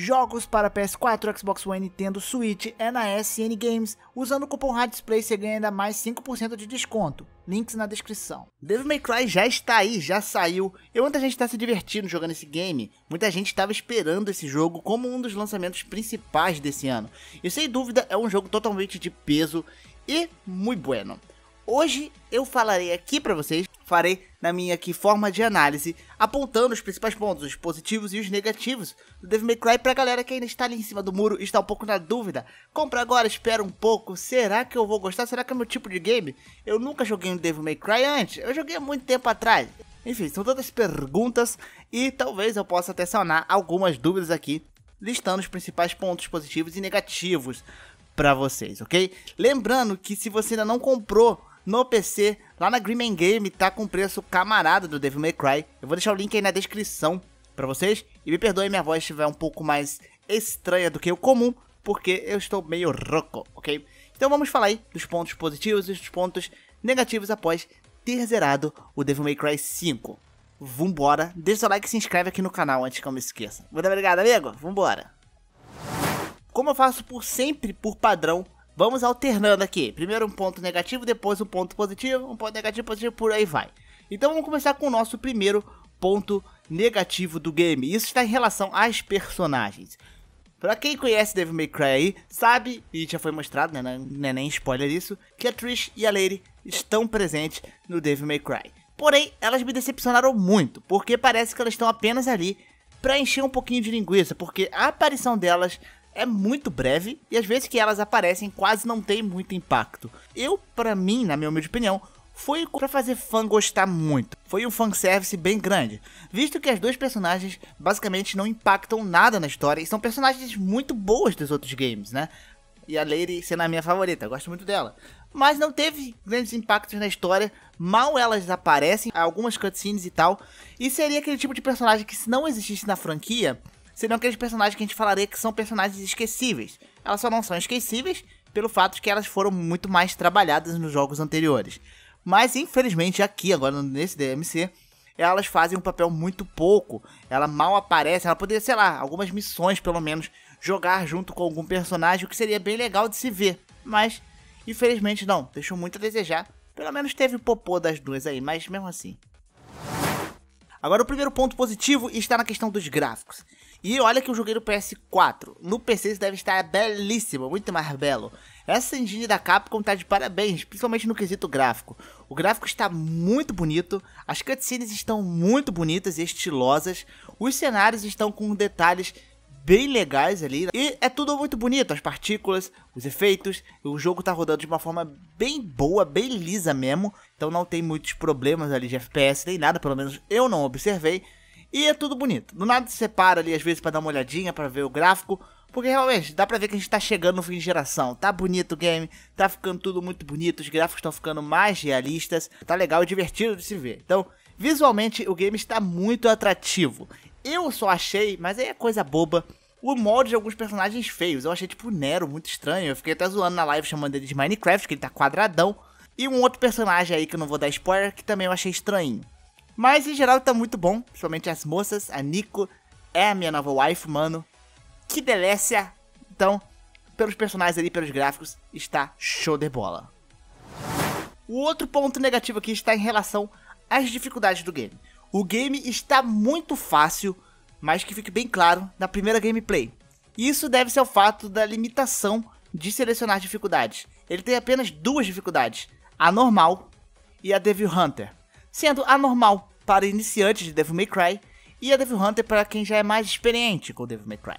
Jogos para PS4, Xbox One, Nintendo Switch é na SN Games. Usando o cupom Display você ganha ainda mais 5% de desconto. Links na descrição. Devil May Cry já está aí, já saiu. E muita gente está se divertindo jogando esse game. Muita gente estava esperando esse jogo como um dos lançamentos principais desse ano. E sem dúvida é um jogo totalmente de peso e muito bueno. Hoje eu falarei aqui para vocês farei na minha aqui forma de análise, apontando os principais pontos, os positivos e os negativos do Devil May Cry pra galera que ainda está ali em cima do muro e está um pouco na dúvida. Compra agora, espera um pouco, será que eu vou gostar? Será que é meu tipo de game? Eu nunca joguei um Devil May Cry antes, eu joguei há muito tempo atrás. Enfim, são todas perguntas e talvez eu possa até sanar algumas dúvidas aqui, listando os principais pontos positivos e negativos para vocês, ok? Lembrando que se você ainda não comprou no PC, lá na Green Game, tá com preço camarada do Devil May Cry. Eu vou deixar o link aí na descrição para vocês. E me perdoe minha voz estiver um pouco mais estranha do que o comum, porque eu estou meio rouco, ok? Então vamos falar aí dos pontos positivos e dos pontos negativos após ter zerado o Devil May Cry 5. Vambora, deixa seu like e se inscreve aqui no canal antes que eu me esqueça. Muito obrigado, amigo, vambora! Como eu faço por sempre, por padrão, Vamos alternando aqui. Primeiro um ponto negativo, depois um ponto positivo, um ponto negativo, positivo, por aí vai. Então vamos começar com o nosso primeiro ponto negativo do game. Isso está em relação às personagens. Pra quem conhece Devil May Cry aí, sabe, e já foi mostrado, né, não é nem spoiler isso, que a Trish e a Lady estão presentes no Devil May Cry. Porém, elas me decepcionaram muito, porque parece que elas estão apenas ali pra encher um pouquinho de linguiça, porque a aparição delas é muito breve e às vezes que elas aparecem quase não tem muito impacto. Eu, para mim, na minha humilde opinião, foi para fazer fã gostar muito. Foi um fanservice bem grande, visto que as duas personagens basicamente não impactam nada na história e são personagens muito boas dos outros games, né? E a Lady sendo a minha favorita, eu gosto muito dela. Mas não teve grandes impactos na história, mal elas aparecem, algumas cutscenes e tal. E seria aquele tipo de personagem que se não existisse na franquia, seriam aqueles personagens que a gente falaria que são personagens esquecíveis. Elas só não são esquecíveis pelo fato de que elas foram muito mais trabalhadas nos jogos anteriores. Mas infelizmente aqui, agora nesse DMC, elas fazem um papel muito pouco. Ela mal aparece, ela poderia, sei lá, algumas missões pelo menos, jogar junto com algum personagem, o que seria bem legal de se ver. Mas infelizmente não, deixou muito a desejar. Pelo menos teve o popô das duas aí, mas mesmo assim. Agora o primeiro ponto positivo está na questão dos gráficos. E olha que eu joguei no PS4. No PC isso deve estar belíssimo, muito mais belo. Essa engine da Capcom tá de parabéns, principalmente no quesito gráfico. O gráfico está muito bonito, as cutscenes estão muito bonitas e estilosas, os cenários estão com detalhes bem legais ali. E é tudo muito bonito, as partículas, os efeitos, o jogo tá rodando de uma forma bem boa, bem lisa mesmo. Então não tem muitos problemas ali de FPS nem nada, pelo menos eu não observei. E é tudo bonito. Do nada você para ali, às vezes, para dar uma olhadinha, para ver o gráfico. Porque realmente, dá pra ver que a gente tá chegando no fim de geração. Tá bonito o game, tá ficando tudo muito bonito, os gráficos estão ficando mais realistas, tá legal e divertido de se ver. Então, visualmente, o game está muito atrativo. Eu só achei, mas aí é coisa boba, o molde de alguns personagens feios. Eu achei, tipo, o Nero muito estranho. Eu fiquei até zoando na live chamando ele de Minecraft, que ele tá quadradão. E um outro personagem aí que eu não vou dar spoiler, que também eu achei estranho. Mas em geral tá muito bom, principalmente as moças. A Nico é a minha nova wife, mano. Que delícia! Então, pelos personagens ali, pelos gráficos, está show de bola. O outro ponto negativo aqui está em relação às dificuldades do game. O game está muito fácil, mas que fique bem claro, na primeira gameplay. Isso deve ser ao fato da limitação de selecionar dificuldades. Ele tem apenas duas dificuldades, a normal e a Devil Hunter. Sendo a normal para iniciantes de Devil May Cry e a Devil Hunter para quem já é mais experiente com Devil May Cry.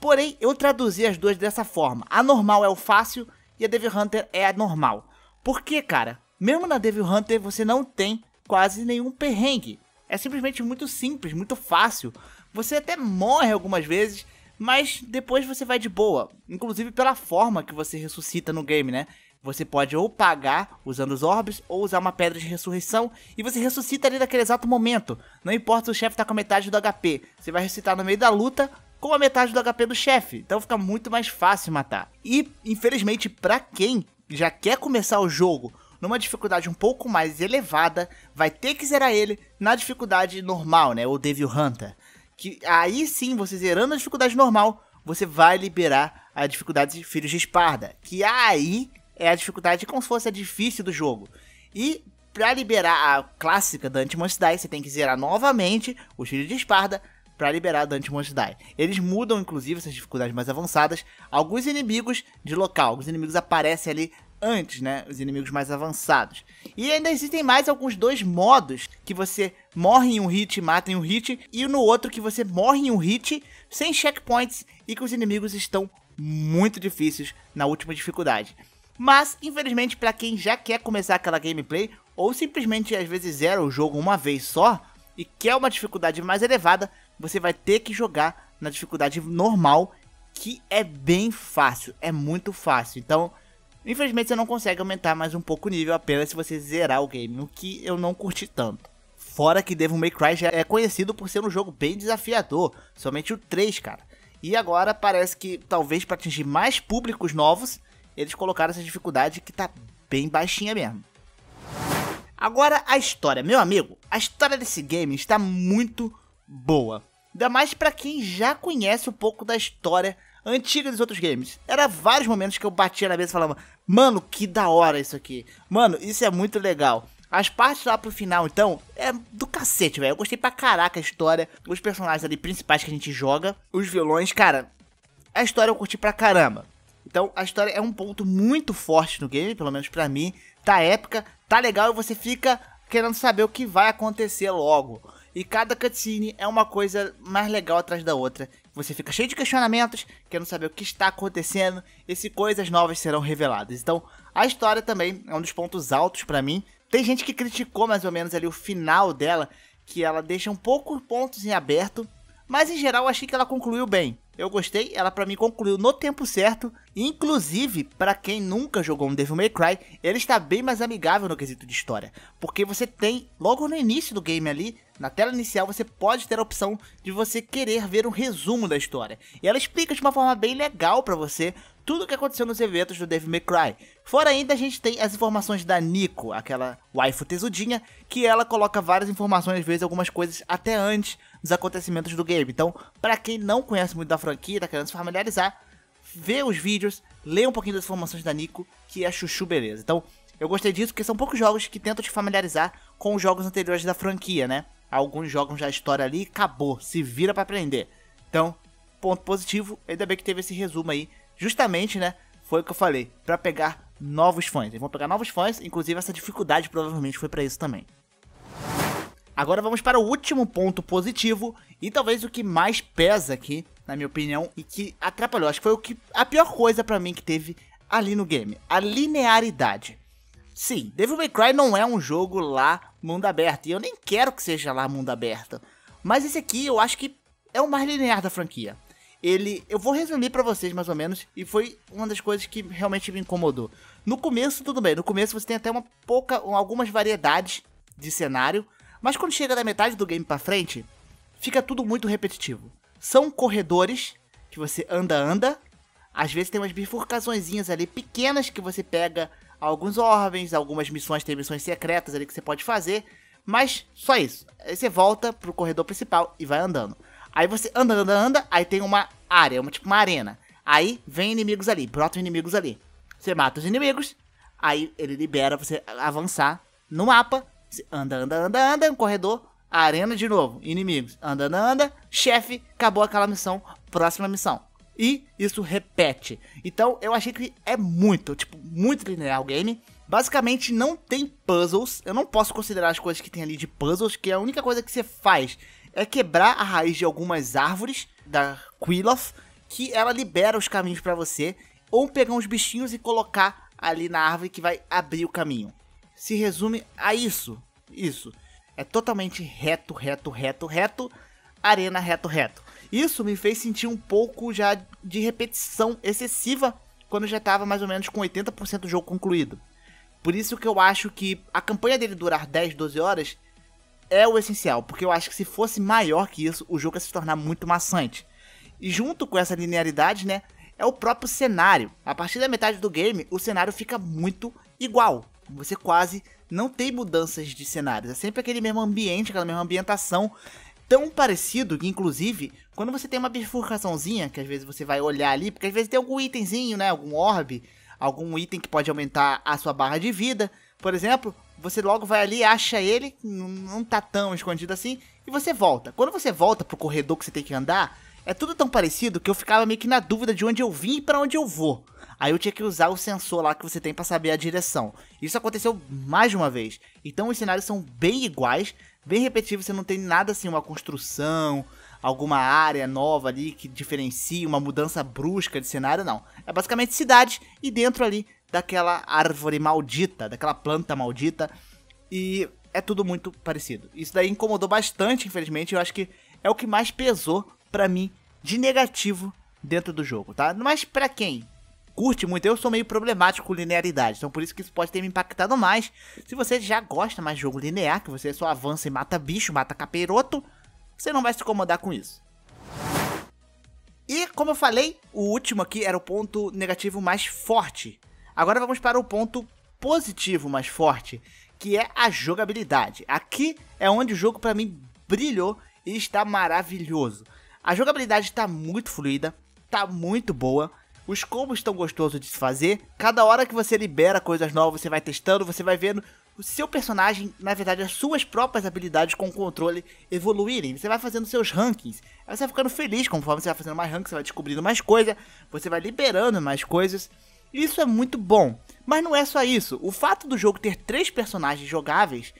Porém, eu traduzi as duas dessa forma. A normal é o fácil e a Devil Hunter é a normal. Por que, cara? Mesmo na Devil Hunter você não tem quase nenhum perrengue. É simplesmente muito simples, muito fácil. Você até morre algumas vezes, mas depois você vai de boa. Inclusive pela forma que você ressuscita no game, né? Você pode ou pagar usando os orbes ou usar uma pedra de ressurreição e você ressuscita ali naquele exato momento. Não importa se o chefe tá com a metade do HP, você vai ressuscitar no meio da luta com a metade do HP do chefe. Então fica muito mais fácil matar. E infelizmente para quem já quer começar o jogo numa dificuldade um pouco mais elevada, vai ter que zerar ele na dificuldade normal, né, O Devil Hunter que aí sim, você zerando a dificuldade normal, você vai liberar a dificuldade de Filhos de Esparda, que aí é a dificuldade como se fosse a difícil do jogo. E para liberar a clássica Dante Must Die, você tem que zerar novamente os Filhos de Esparda para liberar Dante Must Die. Eles mudam inclusive essas dificuldades mais avançadas, alguns inimigos de local, alguns inimigos aparecem ali antes, né? Os inimigos mais avançados. E ainda existem mais alguns dois modos que você morre em um hit, mata em um hit, e no outro que você morre em um hit sem checkpoints e que os inimigos estão muito difíceis na última dificuldade. Mas, infelizmente, para quem já quer começar aquela gameplay, ou simplesmente às vezes zera o jogo uma vez só e quer uma dificuldade mais elevada, você vai ter que jogar na dificuldade normal, que é bem fácil, é muito fácil. Então, Infelizmente você não consegue aumentar mais um pouco o nível apenas se você zerar o game, o que eu não curti tanto. Fora que Devil May Cry já é conhecido por ser um jogo bem desafiador, somente o 3, cara. E agora parece que talvez para atingir mais públicos novos, eles colocaram essa dificuldade que tá bem baixinha mesmo. Agora a história, meu amigo, a história desse game está muito boa. Ainda mais para quem já conhece um pouco da história antiga dos outros games. Era vários momentos que eu batia na mesa e falava, mano, que da hora isso aqui. Mano, isso é muito legal. As partes lá pro final, então, é do cacete, velho. Eu gostei pra caraca a história, os personagens ali principais que a gente joga, os vilões, cara. A história eu curti pra caramba. Então, a história é um ponto muito forte no game, pelo menos pra mim. Tá épica, tá legal e você fica querendo saber o que vai acontecer logo. E cada cutscene é uma coisa mais legal atrás da outra. Você fica cheio de questionamentos, querendo saber o que está acontecendo e se coisas novas serão reveladas. Então, a história também é um dos pontos altos para mim. Tem gente que criticou mais ou menos ali o final dela, que ela deixa um pouco pontos em aberto mas em geral, achei que ela concluiu bem. Eu gostei, ela para mim concluiu no tempo certo. Inclusive, para quem nunca jogou um Devil May Cry, ele está bem mais amigável no quesito de história, porque você tem logo no início do game ali, na tela inicial, você pode ter a opção de você querer ver um resumo da história. E ela explica de uma forma bem legal para você tudo o que aconteceu nos eventos do Devil May Cry. Fora ainda a gente tem as informações da Nico, aquela waifu tesudinha, que ela coloca várias informações, às vezes algumas coisas até antes dos acontecimentos do game. Então, para quem não conhece muito da franquia, tá querendo se familiarizar, vê os vídeos, lê um pouquinho das informações da Nico, que é chuchu beleza. Então, eu gostei disso porque são poucos jogos que tentam te familiarizar com os jogos anteriores da franquia, né? Alguns jogam já a história ali e acabou, se vira para aprender. Então, ponto positivo, ainda bem que teve esse resumo aí, justamente, né? Foi o que eu falei, para pegar novos fãs. Eles vão pegar novos fãs, inclusive essa dificuldade provavelmente foi para isso também. Agora vamos para o último ponto positivo e talvez o que mais pesa aqui, na minha opinião, e que atrapalhou. Acho que foi o que a pior coisa para mim que teve ali no game, a linearidade. Sim, Devil May Cry não é um jogo lá mundo aberto, e eu nem quero que seja lá mundo aberto. Mas esse aqui eu acho que é o mais linear da franquia. Ele, eu vou resumir para vocês mais ou menos, e foi uma das coisas que realmente me incomodou. No começo tudo bem, no começo você tem até uma pouca, algumas variedades de cenário, mas quando chega da metade do game para frente, fica tudo muito repetitivo. São corredores que você anda, anda. Às vezes tem umas bifurcaçõezinhas ali pequenas que você pega alguns ordens, algumas missões, tem missões secretas ali que você pode fazer. Mas só isso. Aí você volta pro corredor principal e vai andando. Aí você anda, anda, anda, aí tem uma área, uma, tipo uma arena. Aí vem inimigos ali, brotam inimigos ali. Você mata os inimigos, aí ele libera você avançar no mapa Anda, anda, anda, anda, um corredor, arena de novo, inimigos. Anda, anda, anda, chefe, acabou aquela missão, próxima missão. E isso repete. Então eu achei que é muito, tipo, muito linear o game. Basicamente não tem puzzles. Eu não posso considerar as coisas que tem ali de puzzles, que é a única coisa que você faz é quebrar a raiz de algumas árvores da Quilloth, que ela libera os caminhos para você, ou pegar uns bichinhos e colocar ali na árvore que vai abrir o caminho se resume a isso. Isso. É totalmente reto, reto, reto, reto. Arena reto, reto. Isso me fez sentir um pouco já de repetição excessiva quando já estava mais ou menos com 80% do jogo concluído. Por isso que eu acho que a campanha dele durar 10, 12 horas é o essencial, porque eu acho que se fosse maior que isso, o jogo ia se tornar muito maçante. E junto com essa linearidade, né, é o próprio cenário. A partir da metade do game, o cenário fica muito igual. Você quase não tem mudanças de cenários. É sempre aquele mesmo ambiente, aquela mesma ambientação. Tão parecido que, inclusive, quando você tem uma bifurcaçãozinha, que às vezes você vai olhar ali, porque às vezes tem algum itemzinho, né? Algum orb algum item que pode aumentar a sua barra de vida, por exemplo. Você logo vai ali, acha ele, não tá tão escondido assim, e você volta. Quando você volta pro corredor que você tem que andar, é tudo tão parecido que eu ficava meio que na dúvida de onde eu vim e pra onde eu vou. Aí eu tinha que usar o sensor lá que você tem para saber a direção. Isso aconteceu mais de uma vez. Então os cenários são bem iguais, bem repetitivos, você não tem nada assim, uma construção, alguma área nova ali que diferencie, uma mudança brusca de cenário, não. É basicamente cidade e dentro ali daquela árvore maldita, daquela planta maldita. E é tudo muito parecido. Isso daí incomodou bastante, infelizmente. Eu acho que é o que mais pesou para mim de negativo dentro do jogo, tá? Mas para quem curte muito, eu sou meio problemático com linearidade, então por isso que isso pode ter me impactado mais. Se você já gosta mais de jogo linear, que você só avança e mata bicho, mata capiroto, você não vai se incomodar com isso. E como eu falei, o último aqui era o ponto negativo mais forte. Agora vamos para o ponto positivo mais forte, que é a jogabilidade. Aqui é onde o jogo para mim brilhou e está maravilhoso. A jogabilidade está muito fluida, está muito boa. Os combos estão gostosos de se fazer. Cada hora que você libera coisas novas, você vai testando, você vai vendo o seu personagem, na verdade, as suas próprias habilidades com o controle evoluírem. Você vai fazendo seus rankings. Aí você vai ficando feliz conforme você vai fazendo mais rankings, você vai descobrindo mais coisa, você vai liberando mais coisas. Isso é muito bom. Mas não é só isso. O fato do jogo ter três personagens jogáveis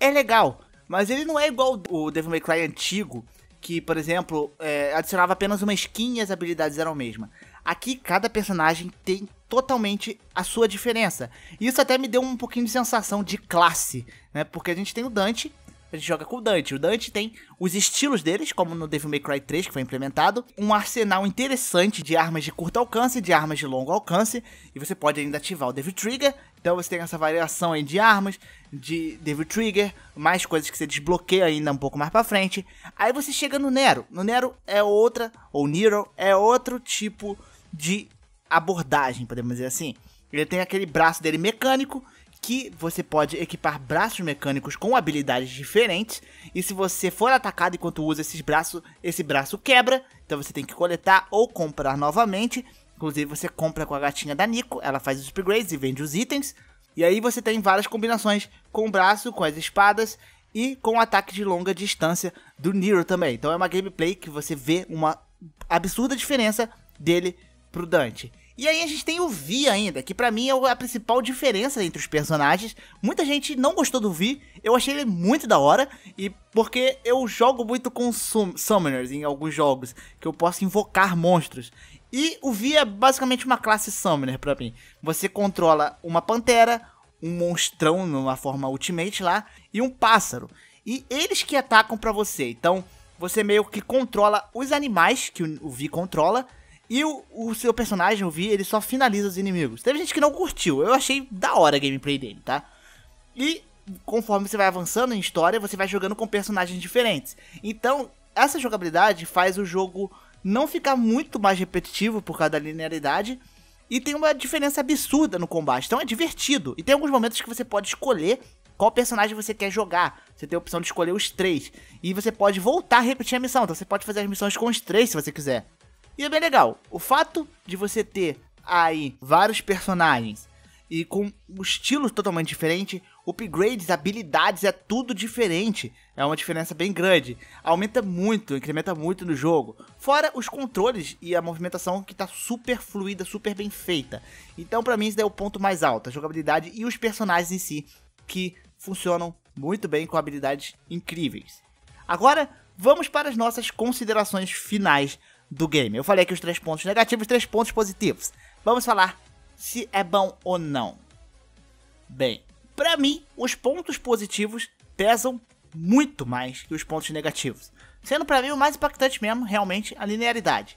é legal. Mas ele não é igual o Devil May Cry antigo, que, por exemplo, é, adicionava apenas uma skin e as habilidades eram a mesma. Aqui cada personagem tem totalmente a sua diferença. E isso até me deu um pouquinho de sensação de classe, né? Porque a gente tem o Dante, a gente joga com o Dante. O Dante tem os estilos deles, como no Devil May Cry 3 que foi implementado, um arsenal interessante de armas de curto alcance, de armas de longo alcance, e você pode ainda ativar o Devil Trigger. Então você tem essa variação aí de armas, de Devil Trigger, mais coisas que você desbloqueia ainda um pouco mais para frente. Aí você chega no Nero. No Nero é outra, ou Nero é outro tipo de abordagem, podemos dizer assim. Ele tem aquele braço dele mecânico, que você pode equipar braços mecânicos com habilidades diferentes. E se você for atacado enquanto usa esses braços, esse braço quebra. Então você tem que coletar ou comprar novamente. Inclusive, você compra com a gatinha da Nico, ela faz os upgrades e vende os itens. E aí você tem várias combinações com o braço, com as espadas e com o ataque de longa distância do Nero também. Então é uma gameplay que você vê uma absurda diferença dele pro Dante. E aí a gente tem o Vi ainda, que para mim é a principal diferença entre os personagens. Muita gente não gostou do Vi, eu achei ele muito da hora, e porque eu jogo muito com summoners em alguns jogos, que eu posso invocar monstros. E o Vi é basicamente uma classe summoner para mim. Você controla uma pantera, um monstrão numa forma ultimate lá, e um pássaro. E eles que atacam para você, então você meio que controla os animais que o Vi controla, e o, o, seu personagem, eu vi, ele só finaliza os inimigos. Teve gente que não curtiu, eu achei da hora a gameplay dele, tá? E conforme você vai avançando em história, você vai jogando com personagens diferentes. Então, essa jogabilidade faz o jogo não ficar muito mais repetitivo por causa da linearidade. E tem uma diferença absurda no combate, então é divertido. E tem alguns momentos que você pode escolher qual personagem você quer jogar. Você tem a opção de escolher os três. E você pode voltar a repetir a missão. Então você pode fazer as missões com os três se você quiser. E é bem legal. O fato de você ter aí vários personagens e com estilos totalmente diferentes, upgrades, habilidades, é tudo diferente. É uma diferença bem grande. Aumenta muito, incrementa muito no jogo. Fora os controles e a movimentação que está super fluida, super bem feita. Então, para mim, isso é o ponto mais alto: a jogabilidade e os personagens em si, que funcionam muito bem com habilidades incríveis. Agora, vamos para as nossas considerações finais do game. Eu falei aqui os três pontos negativos e três pontos positivos. Vamos falar se é bom ou não. Bem, para mim, os pontos positivos pesam muito mais que os pontos negativos. Sendo para mim o mais impactante mesmo, realmente, a linearidade.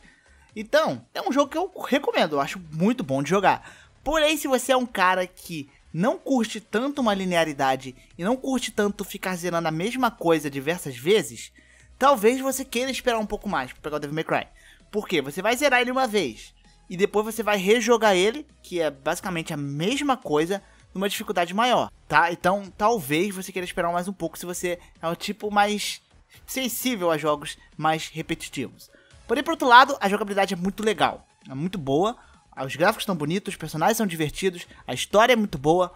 Então, é um jogo que eu recomendo, eu acho muito bom de jogar. Porém, se você é um cara que não curte tanto uma linearidade e não curte tanto ficar zerando a mesma coisa diversas vezes, talvez você queira esperar um pouco mais para pegar o Devil May Cry. Por quê? Você vai zerar ele uma vez. E depois você vai rejogar ele, que é basicamente a mesma coisa, numa dificuldade maior, tá? Então talvez você queira esperar mais um pouco se você é o tipo mais sensível a jogos mais repetitivos. Porém, por outro lado, a jogabilidade é muito legal, é muito boa, os gráficos estão bonitos, os personagens são divertidos, a história é muito boa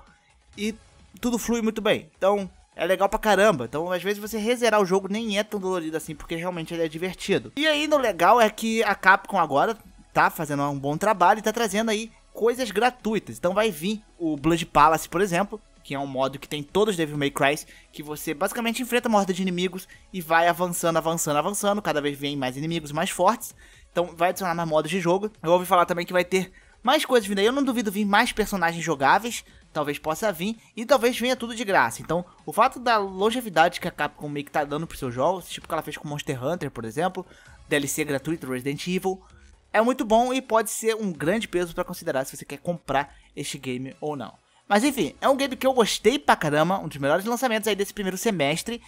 e tudo flui muito bem. Então, é legal pra caramba. Então, às vezes, você rezerar o jogo nem é tão dolorido assim, porque realmente ele é divertido. E ainda o legal é que a Capcom agora tá fazendo um bom trabalho e tá trazendo aí coisas gratuitas. Então vai vir o Blood Palace, por exemplo, que é um modo que tem todos os Devil May Cry, que você basicamente enfrenta uma horda de inimigos e vai avançando, avançando, avançando, cada vez vem mais inimigos mais fortes. Então vai adicionar mais modos de jogo. Eu ouvi falar também que vai ter mais coisas vindo aí. Eu não duvido vir mais personagens jogáveis, talvez possa vir e talvez venha tudo de graça. Então, o fato da longevidade que a Capcom meio que tá dando pros seus jogos, tipo que ela fez com Monster Hunter, por exemplo, DLC gratuito Resident Evil, é muito bom e pode ser um grande peso para considerar se você quer comprar este game ou não. Mas enfim, é um game que eu gostei pra caramba, um dos melhores lançamentos aí desse primeiro semestre.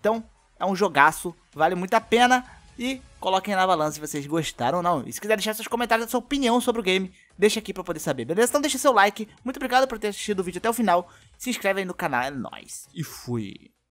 Então, é um jogaço, vale muito a pena e coloquem na balança se vocês gostaram ou não. E se quiser deixar seus comentários, sua opinião sobre o game, deixa aqui pra poder saber, beleza? Então deixa seu like, muito obrigado por ter assistido o vídeo até o final, se inscreve aí no canal, é nóis, e fui!